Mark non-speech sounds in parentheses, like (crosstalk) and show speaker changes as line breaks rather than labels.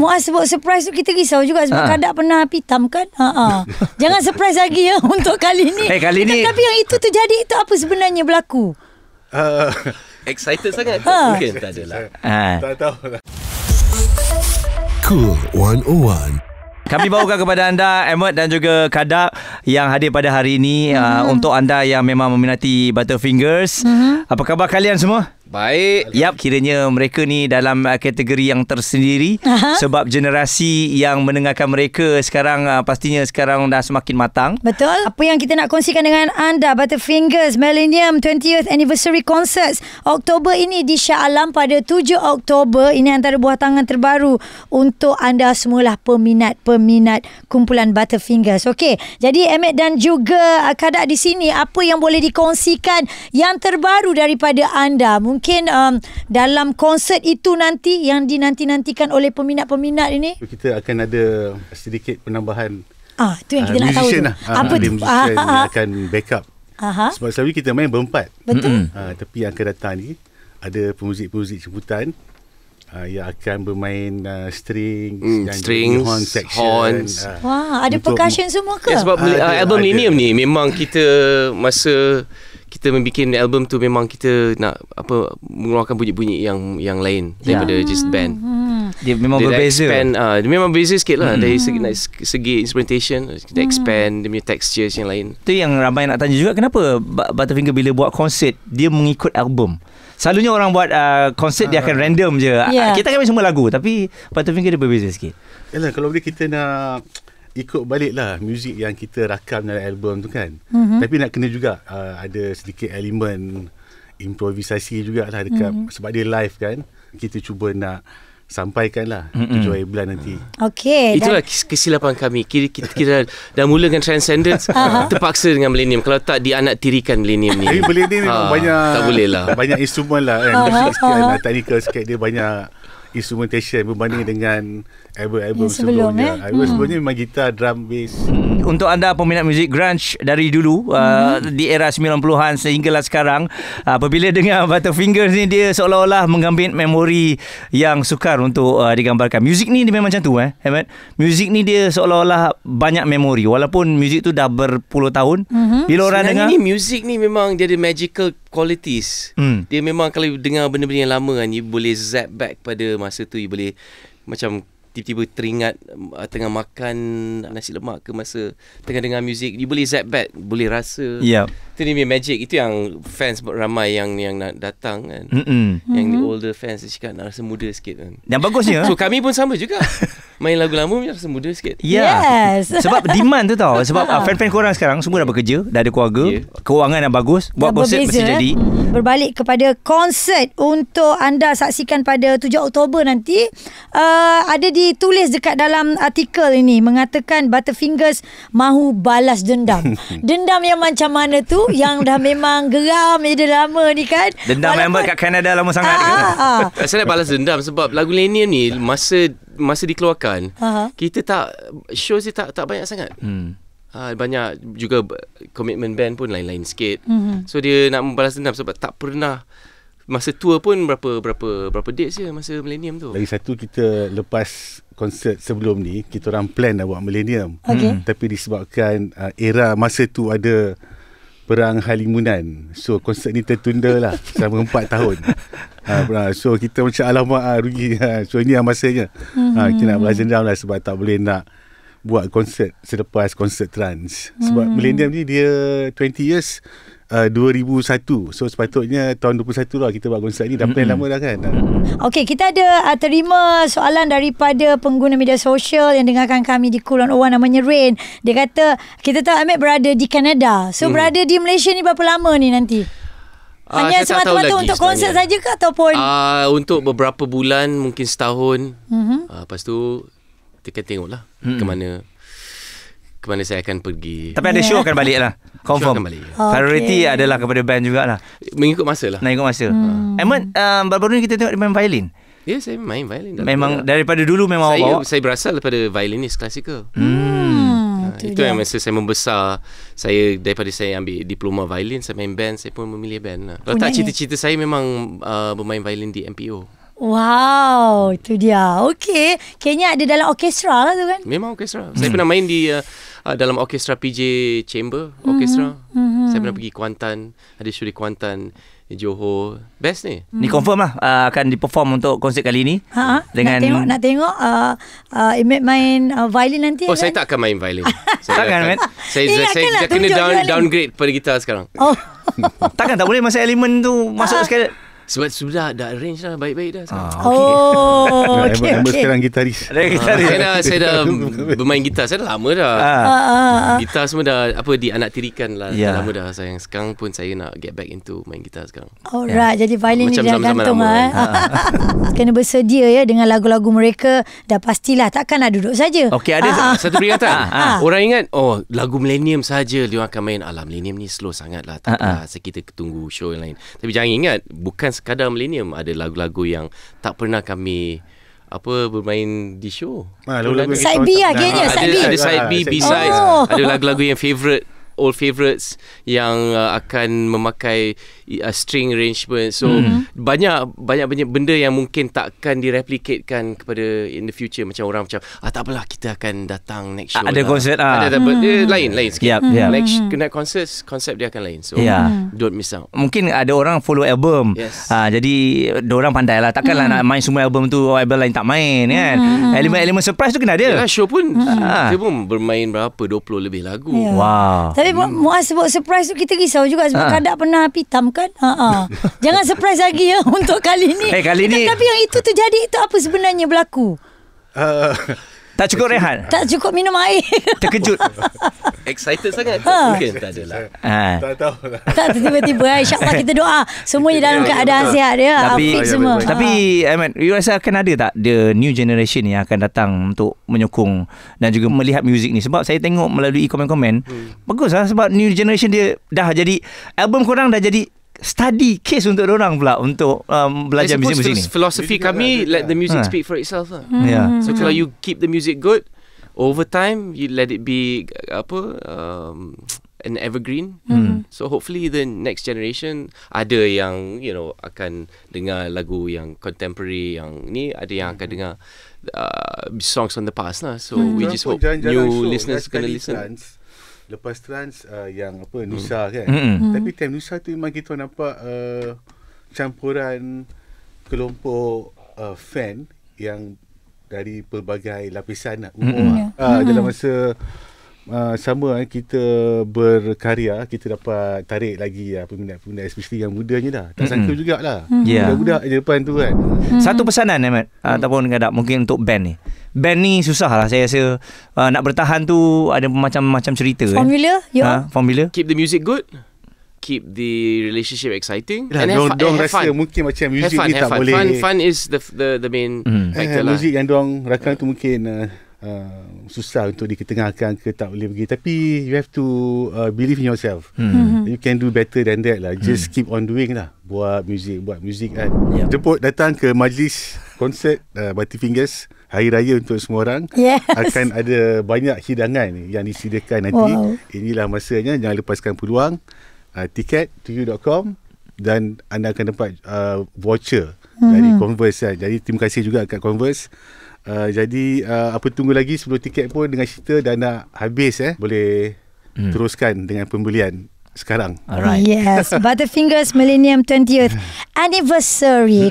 Muaz sebab surprise tu kita risau juga sebab ha. kadak pernah pitam kan. Ha -ha. (laughs) Jangan surprise lagi ya (laughs) untuk kali ni. Eh, kali ni. Tapi yang itu tu jadi itu apa sebenarnya berlaku?
Uh,
(laughs) excited sangat. Ha. Mungkin tak lah. Ha.
Tak tahu lah.
Cool 101.
Kami bawakan kepada anda Emmet dan juga Kadak yang hadir pada hari ini uh, mm-hmm. uh, untuk anda yang memang meminati Butterfingers. Mm-hmm. Apa khabar kalian semua? Baik. Yap, kiranya mereka ni dalam uh, kategori yang tersendiri Aha. sebab generasi yang mendengarkan mereka sekarang uh, pastinya sekarang dah semakin matang.
Betul. Apa yang kita nak kongsikan dengan anda Butterfingers Millennium 20th Anniversary Concerts Oktober ini di Shah Alam pada 7 Oktober. Ini antara buah tangan terbaru untuk anda semualah peminat-peminat kumpulan Butterfingers. Okey. Jadi Emmet dan juga uh, Kadak di sini apa yang boleh dikongsikan yang terbaru daripada anda? Mungkin mungkin um, dalam konsert itu nanti yang dinanti-nantikan oleh peminat-peminat ini?
Kita akan ada sedikit penambahan. Ah, itu yang ah, kita nak tahu. Lah. uh, musician ah, yang ah, ah, akan backup. Aha. Sebab selalu kita main berempat. Betul. Ha, tapi yang akan datang ni ada pemuzik-pemuzik jemputan ha, yang akan bermain uh, string mm, dan strings, horn section. Horns. Ha, Wah, ada percussion
semua ke? Ya, sebab ha, ada, album ada.
ni memang kita masa kita membuat album tu memang kita nak apa mengeluarkan bunyi-bunyi yang yang lain ya. daripada yeah. just band. Hmm. Dia memang dia berbeza. Expand, uh, dia memang berbeza sikit lah mm. dari segi, nah, segi instrumentation, dia hmm. expand, dia punya textures yang lain.
Tu yang ramai nak tanya juga kenapa Butterfinger bila buat konsert dia mengikut album. Selalunya orang buat uh, ah, konsert uh, dia akan ah. random je. Yeah. Ya. Kita kan semua lagu tapi Butterfinger dia
berbeza sikit. Yalah kalau boleh kita nak ikut baliklah muzik yang kita rakam dalam album tu kan. Mm-hmm. Tapi nak kena juga uh, ada sedikit elemen improvisasi jugalah dekat mm-hmm. sebab dia live kan. Kita cuba nak sampaikan lah mhm. tujuh hari bulan nanti.
Okay. Itulah dan...
kesilapan kami. Kita, kita, kita dah mulakan Transcendence
(laughs)
terpaksa dengan Millennium. Kalau tak, dia anak tirikan Millennium ni. Tapi Millennium ni ah, banyak... Tak boleh lah.
Banyak instrumen lah. Kan? Uh-huh. ke uh sikit. Dia banyak instrumentation berbanding dengan album album sebelum, sebelumnya. Eh? Album hmm. sebelumnya memang gitar, drum, bass. Hmm. Untuk anda peminat muzik
grunge dari dulu uh, hmm. uh, di era 90-an sehinggalah sekarang, uh, apabila uh, (laughs) dengar Butterfingers ni dia seolah-olah mengambil memori yang sukar untuk uh, digambarkan. Muzik ni dia memang macam tu eh. Hebat. Muzik ni dia seolah-olah banyak memori walaupun muzik tu dah berpuluh tahun. Hmm. Bila orang Sebenarnya dengar ni
muzik ni memang jadi magical qualities. Mm. Dia memang kalau dengar benda-benda yang lama kan, you boleh zap back pada masa tu, you boleh macam tiba-tiba teringat uh, tengah makan nasi lemak ke masa tengah dengar muzik, you boleh zap back, boleh rasa. Yep. Itu dia magic Itu yang fans ramai yang yang nak datang kan Mm-mm. Yang mm-hmm. older fans dia cakap nak rasa muda sikit kan Yang bagusnya So kami pun sama juga (laughs) Main lagu lama punya rasa muda sikit yeah. Yes (laughs) Sebab demand
tu tau Sebab uh, fan-fan korang sekarang semua dah bekerja Dah ada keluarga yeah. Keuangan dah bagus Buat dah konsert mesti eh? jadi mm-hmm.
Berbalik kepada konsert Untuk anda saksikan pada 7 Oktober nanti uh, Ada ditulis dekat dalam artikel ini Mengatakan Butterfingers mahu balas dendam (laughs) Dendam yang macam mana tu yang dah memang geram dia lama ni kan.
Dendam Walaupun, member kat Canada lama sangat. Ah, ah, ah. Saya (laughs) nak balas dendam sebab lagu Lenin ni masa masa dikeluarkan, uh kita tak show sih tak tak banyak sangat. Hmm. Uh, banyak juga Commitment band pun Lain-lain sikit mm-hmm. So dia nak membalas dendam Sebab tak pernah Masa tua pun Berapa Berapa berapa dates je Masa Millennium tu Lagi
satu kita Lepas Konsert sebelum ni Kita orang plan Nak buat Millennium okay. mm. Tapi disebabkan uh, Era masa tu ada perang halimunan so konsert ni tertunda lah selama 4 tahun uh, so kita macam alamak uh, rugi ha, so ini yang masanya mm kita nak belajar dendam lah sebab tak boleh nak buat konsert selepas konsert trans sebab mm-hmm. millennium ni dia 20 years uh, 2001 So sepatutnya tahun 21 lah kita buat konsert ni Dah mm-hmm. plan lama dah kan
Okay kita ada uh, terima soalan daripada pengguna media sosial Yang dengarkan kami di Kulon Owan namanya Rain Dia kata kita tahu Amit berada di Canada So mm. berada di Malaysia ni berapa lama ni nanti?
Ah, Hanya uh, semata-mata untuk konsert saja ke ataupun? Uh, untuk beberapa bulan mungkin setahun mm-hmm. uh, Lepas tu kita tengok lah mm-hmm. ke mana ke mana saya akan pergi. Tapi ada ya. show akan balik lah. Confirm. Akan balik. Oh, okay. Priority adalah kepada band juga lah, Mengikut masa lah. Nak masa.
Hmm. Ahmad, um, ah, baru-baru ni kita tengok dia main violin.
Ya, yeah, saya main violin. Dah memang dah. daripada dulu memang saya, awal Saya berasal daripada violinist klasikal. Hmm. Ha, itu yang masa saya membesar. Saya daripada saya ambil diploma violin, saya main band, saya pun memilih band. Lah. Kalau tak cita-cita saya memang uh, bermain violin di MPO.
Wow, itu dia. Okey, kayaknya ada dalam orkestra lah tu kan?
Memang orkestra. Hmm. Saya pernah main di uh, uh dalam orkestra PJ Chamber mhm, Orkestra. Hmm. Hmm. Saya pernah pergi Kuantan, ada show Kuantan. Johor Best ni mhm. Ni confirm lah uh, Akan perform untuk konsert kali ni ha, ha. dengan Nak tengok Nak
tengok uh, uh, main uh, violin nanti Oh
kan? saya tak akan main violin (laughs) saya Takkan main Saya, eh, saya, lah, saya, kena down, downgrade Pada gitar sekarang
Oh
Takkan tak boleh Masa elemen tu Masuk uh, sekali
sebab sudah dah arrange dah baik-baik dah. Ah, okay. Oh, okay. Okay. sekarang
gitaris. Ada gitaris. Ah, saya dah, saya dah
(laughs) bermain gitar. Saya dah lama dah. Ah. Ah, ah. Gitar semua dah apa di anak tirikan lah. Yeah. Dah ya. lama dah saya. Sekarang pun saya nak get back into main gitar sekarang. Alright, yeah. jadi violin ni dia gantung eh. ah.
(laughs) Kena bersedia ya dengan lagu-lagu mereka. Dah pastilah takkan nak duduk saja. Okey, ada ah, ah. satu peringatan. Ah,
ah, ah. Orang ingat oh lagu millennium saja dia akan main. Alam millennium ni slow sangatlah. Tak ah, ah. Lah, kita tunggu show yang lain. Tapi jangan ingat bukan sekadar millennium ada lagu-lagu yang tak pernah kami apa bermain di show. Ha, ah, lagu -lagu side B agaknya, lah, ah, side B. Ada side B, B side. Oh. Ada lagu-lagu yang favourite old favourites yang uh, akan memakai uh, string arrangement. So mm-hmm. banyak banyak banyak benda yang mungkin takkan direplikatkan kepada in the future macam orang macam ah tak apalah kita akan datang next show. Ada konsert lah. Ada tapi mm-hmm. eh, lain lain sikit. Yep, yep. Next connect concerts konsep dia akan lain. So yeah. don't miss out.
Mungkin ada orang follow album. Yes. Uh, jadi orang pandai lah takkanlah mm-hmm. nak main semua album tu oh, album lain tak main hmm. kan. Mm-hmm. Elemen-elemen
surprise tu kena ada. Yalah, show pun mm-hmm. dia pun bermain berapa 20 lebih lagu. Yeah. Wow. Tapi
tapi hmm. Muaz sebut surprise tu kita risau juga sebab ha. kadak pernah pitam kan. Ha -ha. (laughs) Jangan surprise lagi ya (laughs) untuk kali ni. Hey, eh, kali ni. Tapi yang itu terjadi itu apa sebenarnya berlaku?
Eh,
tak cukup okay. rehat.
Tak cukup minum air. Terkejut.
(laughs) Excited
sangat. Ha.
Mungkin
tak adalah. Ha. Tak
tahu.
Tak tiba-tiba, tiba eh. InsyaAllah (laughs) kita doa. Semua kita dalam ya, ya, keadaan ya, sihat. Ya. Tapi, Afik ya, semua. Ya, Tapi,
ha. Ahmad, you rasa akan ada tak the new generation yang akan datang untuk menyokong dan juga melihat muzik ni? Sebab saya tengok melalui komen-komen. Hmm. Bagus lah sebab new generation dia dah jadi, album korang dah jadi study case untuk orang pula untuk um,
belajar music music ni. Philosophy music kami ada, let the music ha. speak for itself lah. Hmm. Yeah. So kalau you keep the music good, over time you let it be apa um, an evergreen. Hmm. So hopefully the next generation ada yang you know akan dengar lagu yang contemporary yang ni ada yang akan dengar uh, songs on the past lah. So hmm. we just hope new listeners gonna listen.
Dance lepas trans uh, yang apa hmm. Nusa kan. Mm-hmm. Tapi time Nusa tu memang kita nampak uh, campuran kelompok uh, fan yang dari pelbagai lapisan lah, umur mm-hmm. uh, dalam masa Ah, sama eh, kita berkarya kita dapat tarik lagi ya, peminat-peminat especially yang mudanya dah tak sangka mm-hmm. jugalah yeah. budak-budak je depan tu kan
mm-hmm. satu pesanan Ahmad mm. ataupun kadang mungkin untuk band ni band ni susah lah saya rasa uh, nak bertahan tu ada macam-macam cerita kan. formula
eh. ya. ha,
formula keep the music good keep the relationship exciting lah, and don't, have, don't have fun. mungkin macam music have ni tak fun. boleh fun, fun is the the, the main mm. Eh, factor eh, music
yang diorang rakam tu mungkin uh, uh, susah untuk diketengahkan ke tak boleh pergi tapi you have to uh, believe in yourself hmm. hmm. you can do better than that lah just hmm. keep on doing lah buat music buat music kan yep. jemput datang ke majlis konsert uh, Batu Fingers Hari Raya untuk semua orang yes. akan ada banyak hidangan yang disediakan nanti wow. inilah masanya jangan lepaskan peluang uh, tiket to you.com dan anda akan dapat uh, voucher hmm. dari Converse kan. jadi terima kasih juga kat Converse Uh, jadi uh, apa tunggu lagi 10 tiket pun dengan cerita dah nak habis eh. Boleh hmm. teruskan dengan pembelian sekarang. Alright.
Yes, Butterfingers Millennium 20th Anniversary.